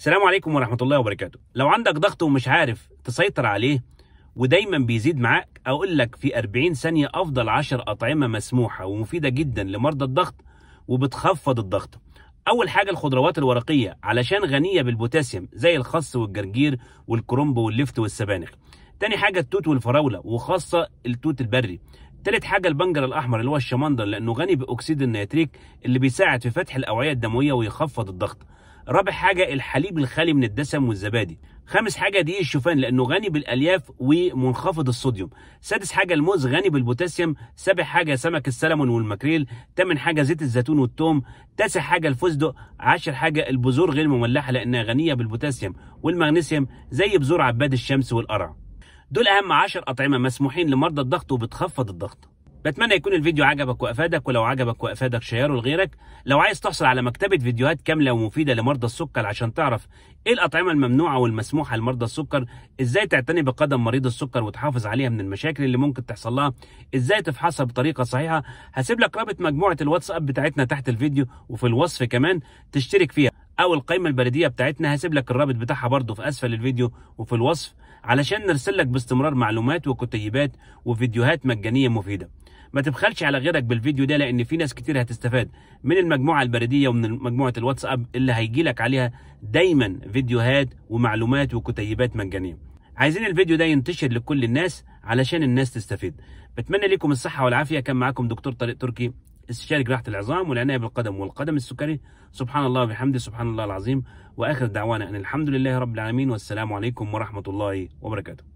السلام عليكم ورحمة الله وبركاته لو عندك ضغط ومش عارف تسيطر عليه ودايما بيزيد معاك أقول لك في 40 ثانية أفضل 10 أطعمة مسموحة ومفيدة جدا لمرضى الضغط وبتخفض الضغط أول حاجة الخضروات الورقية علشان غنية بالبوتاسيوم زي الخس والجرجير والكرومب واللفت والسبانخ تاني حاجة التوت والفراولة وخاصة التوت البري تالت حاجة البنجر الأحمر اللي هو الشمندر لأنه غني بأكسيد النيتريك اللي بيساعد في فتح الأوعية الدموية ويخفض الضغط رابع حاجه الحليب الخالي من الدسم والزبادي خامس حاجه دقيق الشوفان لانه غني بالالياف ومنخفض الصوديوم سادس حاجه الموز غني بالبوتاسيوم سابع حاجه سمك السلمون والماكريل تامن حاجه زيت الزيتون والثوم تاسع حاجه الفستق عاشر حاجه البذور غير مملحه لانها غنيه بالبوتاسيوم والمغنيسيوم زي بذور عباد الشمس والقرع دول اهم عشر اطعمه مسموحين لمرضى الضغط وبتخفض الضغط بتمنى يكون الفيديو عجبك وافادك ولو عجبك وافادك شيره لغيرك لو عايز تحصل على مكتبه فيديوهات كامله ومفيده لمرضى السكر عشان تعرف ايه الاطعمه الممنوعه والمسموحه لمرضى السكر ازاي تعتني بقدم مريض السكر وتحافظ عليها من المشاكل اللي ممكن تحصل لها ازاي تفحصها بطريقه صحيحه هسيب لك رابط مجموعه الواتساب بتاعتنا تحت الفيديو وفي الوصف كمان تشترك فيها او القائمه البريديه بتاعتنا هسيب لك الرابط بتاعها برضه في اسفل الفيديو وفي الوصف علشان نرسل لك باستمرار معلومات وكتيبات وفيديوهات مجانيه مفيده ما تبخلش على غيرك بالفيديو ده لان في ناس كتير هتستفاد من المجموعه البريديه ومن مجموعه الواتساب اللي هيجي لك عليها دايما فيديوهات ومعلومات وكتيبات مجانيه عايزين الفيديو ده ينتشر لكل الناس علشان الناس تستفيد بتمنى لكم الصحه والعافيه كان معاكم دكتور طارق تركي استشاري جراحه العظام والعنايه بالقدم والقدم السكري سبحان الله وبحمده سبحان الله العظيم واخر دعوانا ان الحمد لله رب العالمين والسلام عليكم ورحمه الله وبركاته